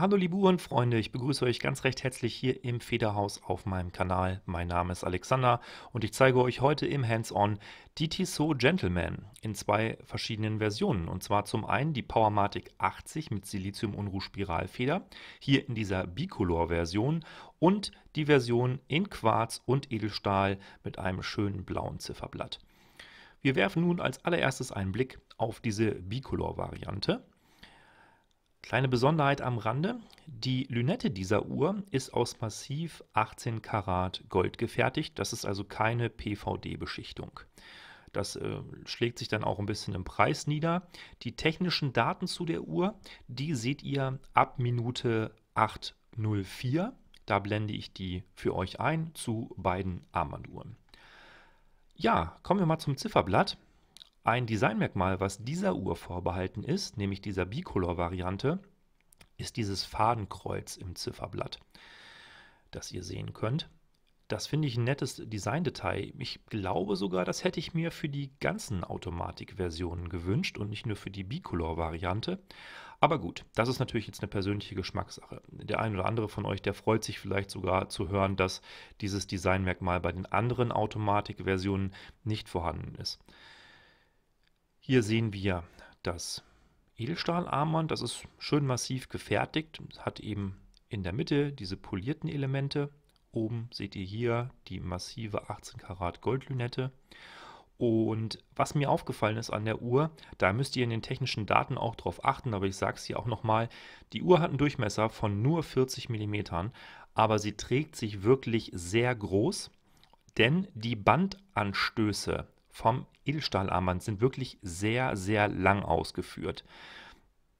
hallo liebe Uhrenfreunde, ich begrüße euch ganz recht herzlich hier im Federhaus auf meinem Kanal. Mein Name ist Alexander und ich zeige euch heute im Hands-On die Tissot Gentleman in zwei verschiedenen Versionen. Und zwar zum einen die Powermatic 80 mit Silizium-Unruh-Spiralfeder, hier in dieser Bicolor-Version und die Version in Quarz und Edelstahl mit einem schönen blauen Zifferblatt. Wir werfen nun als allererstes einen Blick auf diese Bicolor-Variante. Kleine Besonderheit am Rande, die Lünette dieser Uhr ist aus massiv 18 Karat Gold gefertigt, das ist also keine PVD-Beschichtung. Das äh, schlägt sich dann auch ein bisschen im Preis nieder. Die technischen Daten zu der Uhr, die seht ihr ab Minute 804. Da blende ich die für euch ein zu beiden Armbanduhren. Ja, kommen wir mal zum Zifferblatt. Ein Designmerkmal, was dieser Uhr vorbehalten ist, nämlich dieser Bicolor-Variante, ist dieses Fadenkreuz im Zifferblatt, das ihr sehen könnt. Das finde ich ein nettes Designdetail. Ich glaube sogar, das hätte ich mir für die ganzen Automatikversionen gewünscht und nicht nur für die Bicolor-Variante. Aber gut, das ist natürlich jetzt eine persönliche Geschmackssache. Der ein oder andere von euch, der freut sich vielleicht sogar zu hören, dass dieses Designmerkmal bei den anderen Automatikversionen nicht vorhanden ist. Hier sehen wir das Edelstahlarmband, das ist schön massiv gefertigt, hat eben in der Mitte diese polierten Elemente. Oben seht ihr hier die massive 18 Karat Goldlünette. Und was mir aufgefallen ist an der Uhr, da müsst ihr in den technischen Daten auch drauf achten, aber ich sage es hier auch nochmal, die Uhr hat einen Durchmesser von nur 40 mm, aber sie trägt sich wirklich sehr groß, denn die Bandanstöße vom Edelstahlarmband sind wirklich sehr, sehr lang ausgeführt.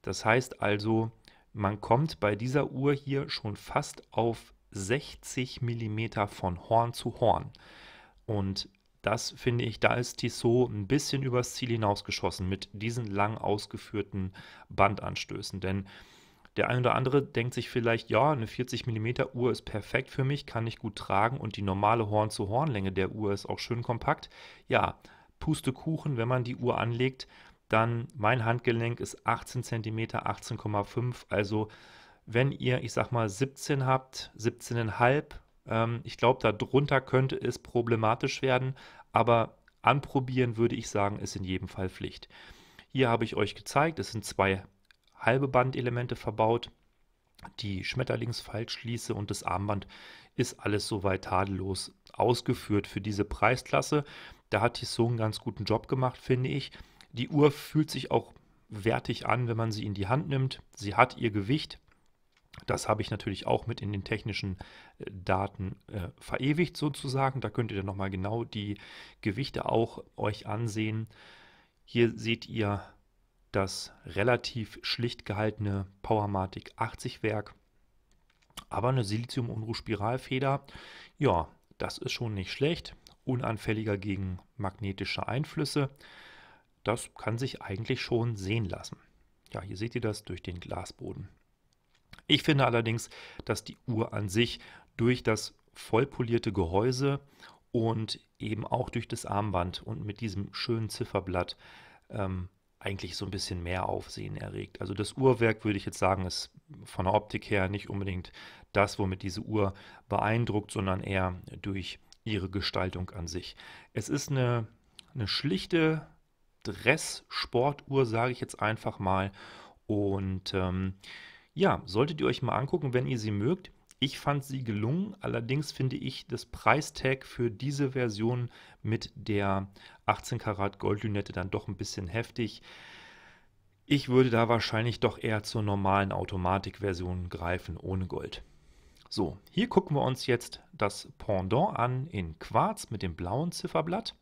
Das heißt also, man kommt bei dieser Uhr hier schon fast auf 60 mm von Horn zu Horn. Und das finde ich, da ist Tissot ein bisschen übers Ziel hinausgeschossen mit diesen lang ausgeführten Bandanstößen. Denn der ein oder andere denkt sich vielleicht, ja, eine 40 mm Uhr ist perfekt für mich, kann ich gut tragen und die normale Horn-zu-Horn-Länge der Uhr ist auch schön kompakt. Ja, Pustekuchen, wenn man die Uhr anlegt, dann mein Handgelenk ist 18 cm, 18,5. Also wenn ihr, ich sag mal, 17 habt, 17,5, ähm, ich glaube, darunter könnte es problematisch werden, aber anprobieren würde ich sagen, ist in jedem Fall Pflicht. Hier habe ich euch gezeigt, es sind zwei halbe Bandelemente verbaut, die Schmetterlingsfaltschließe und das Armband ist alles soweit tadellos ausgeführt für diese Preisklasse. Da hat Tissot einen ganz guten Job gemacht, finde ich. Die Uhr fühlt sich auch wertig an, wenn man sie in die Hand nimmt. Sie hat ihr Gewicht. Das habe ich natürlich auch mit in den technischen äh, Daten äh, verewigt sozusagen. Da könnt ihr dann nochmal genau die Gewichte auch euch ansehen. Hier seht ihr das relativ schlicht gehaltene Powermatic 80 Werk, aber eine Silizium-Unruh-Spiralfeder. Ja, das ist schon nicht schlecht. Unanfälliger gegen magnetische Einflüsse. Das kann sich eigentlich schon sehen lassen. Ja, hier seht ihr das durch den Glasboden. Ich finde allerdings, dass die Uhr an sich durch das vollpolierte Gehäuse und eben auch durch das Armband und mit diesem schönen Zifferblatt ähm, eigentlich so ein bisschen mehr Aufsehen erregt. Also das Uhrwerk würde ich jetzt sagen, ist von der Optik her nicht unbedingt das, womit diese Uhr beeindruckt, sondern eher durch ihre Gestaltung an sich. Es ist eine, eine schlichte Dress-Sportuhr, sage ich jetzt einfach mal. Und ähm, ja, solltet ihr euch mal angucken, wenn ihr sie mögt. Ich fand sie gelungen, allerdings finde ich das Preistag für diese Version mit der 18 Karat Goldlünette dann doch ein bisschen heftig. Ich würde da wahrscheinlich doch eher zur normalen Automatikversion greifen ohne Gold. So, hier gucken wir uns jetzt das Pendant an in Quarz mit dem blauen Zifferblatt.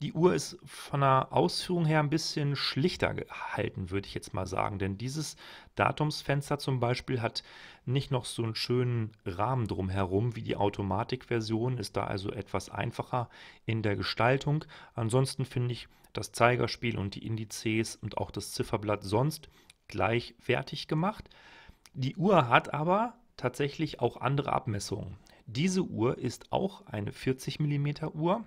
Die Uhr ist von der Ausführung her ein bisschen schlichter gehalten, würde ich jetzt mal sagen. Denn dieses Datumsfenster zum Beispiel hat nicht noch so einen schönen Rahmen drumherum wie die Automatikversion, ist da also etwas einfacher in der Gestaltung. Ansonsten finde ich das Zeigerspiel und die Indizes und auch das Zifferblatt sonst gleichwertig gemacht. Die Uhr hat aber tatsächlich auch andere Abmessungen. Diese Uhr ist auch eine 40 mm Uhr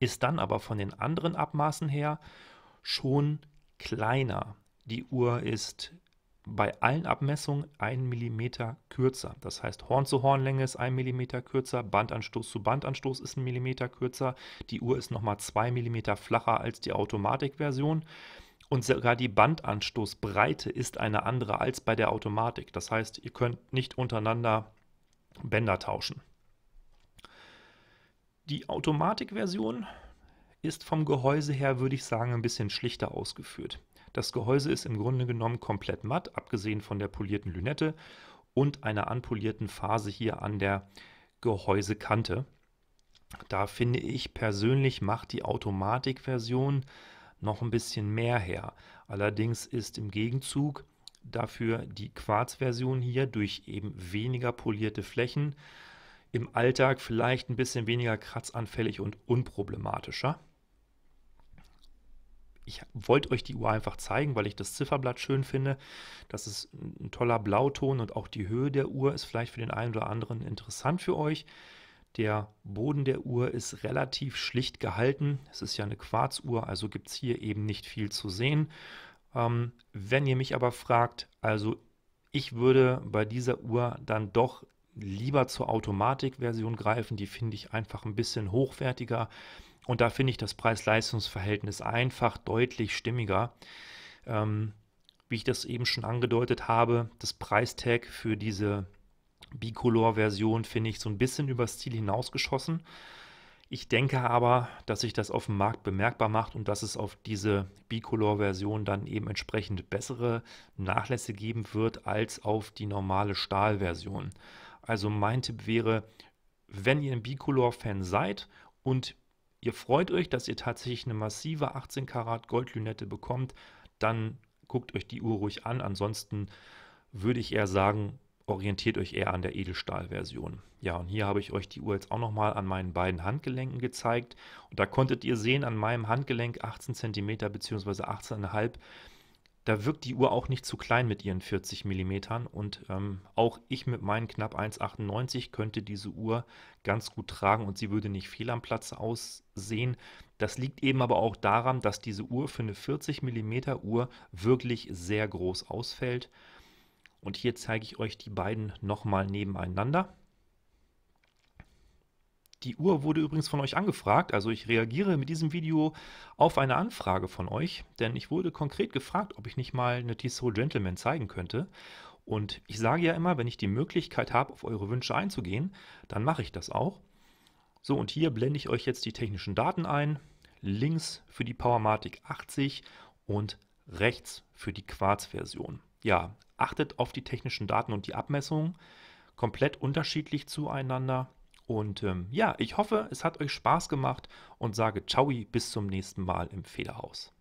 ist dann aber von den anderen Abmaßen her schon kleiner. Die Uhr ist bei allen Abmessungen 1 mm kürzer. Das heißt, Horn zu Hornlänge ist 1 mm kürzer, Bandanstoß zu Bandanstoß ist 1 mm kürzer. Die Uhr ist nochmal 2 mm flacher als die Automatikversion. Und sogar die Bandanstoßbreite ist eine andere als bei der Automatik. Das heißt, ihr könnt nicht untereinander Bänder tauschen. Die Automatikversion ist vom Gehäuse her, würde ich sagen, ein bisschen schlichter ausgeführt. Das Gehäuse ist im Grunde genommen komplett matt, abgesehen von der polierten Lünette und einer anpolierten Phase hier an der Gehäusekante. Da finde ich persönlich macht die Automatikversion noch ein bisschen mehr her. Allerdings ist im Gegenzug dafür die Quarzversion hier durch eben weniger polierte Flächen im Alltag vielleicht ein bisschen weniger kratzanfällig und unproblematischer. Ich wollte euch die Uhr einfach zeigen, weil ich das Zifferblatt schön finde. Das ist ein toller Blauton und auch die Höhe der Uhr ist vielleicht für den einen oder anderen interessant für euch. Der Boden der Uhr ist relativ schlicht gehalten. Es ist ja eine Quarzuhr, also gibt es hier eben nicht viel zu sehen. Ähm, wenn ihr mich aber fragt, also ich würde bei dieser Uhr dann doch lieber zur Automatikversion greifen. Die finde ich einfach ein bisschen hochwertiger. Und da finde ich das Preis-Leistungs-Verhältnis einfach deutlich stimmiger. Ähm, wie ich das eben schon angedeutet habe, das Preistag für diese Bicolor-Version finde ich so ein bisschen übers Ziel hinausgeschossen. Ich denke aber, dass sich das auf dem Markt bemerkbar macht und dass es auf diese Bicolor-Version dann eben entsprechend bessere Nachlässe geben wird als auf die normale Stahl-Version. Also mein Tipp wäre, wenn ihr ein Bicolor-Fan seid und ihr freut euch, dass ihr tatsächlich eine massive 18 Karat Goldlünette bekommt, dann guckt euch die Uhr ruhig an. Ansonsten würde ich eher sagen, orientiert euch eher an der Edelstahl-Version. Ja, und hier habe ich euch die Uhr jetzt auch nochmal an meinen beiden Handgelenken gezeigt. Und da konntet ihr sehen, an meinem Handgelenk 18 cm bzw. 18,5 cm da wirkt die Uhr auch nicht zu klein mit ihren 40 mm und ähm, auch ich mit meinen knapp 1,98 könnte diese Uhr ganz gut tragen und sie würde nicht fehl am Platz aussehen. Das liegt eben aber auch daran, dass diese Uhr für eine 40 mm Uhr wirklich sehr groß ausfällt. Und hier zeige ich euch die beiden nochmal nebeneinander. Die Uhr wurde übrigens von euch angefragt, also ich reagiere mit diesem Video auf eine Anfrage von euch, denn ich wurde konkret gefragt, ob ich nicht mal eine Tissot Gentleman zeigen könnte. Und ich sage ja immer, wenn ich die Möglichkeit habe, auf eure Wünsche einzugehen, dann mache ich das auch. So, und hier blende ich euch jetzt die technischen Daten ein. Links für die Powermatic 80 und rechts für die Quarz-Version. Ja, achtet auf die technischen Daten und die Abmessungen, komplett unterschiedlich zueinander. Und ähm, ja, ich hoffe, es hat euch Spaß gemacht und sage ciao, bis zum nächsten Mal im Federhaus.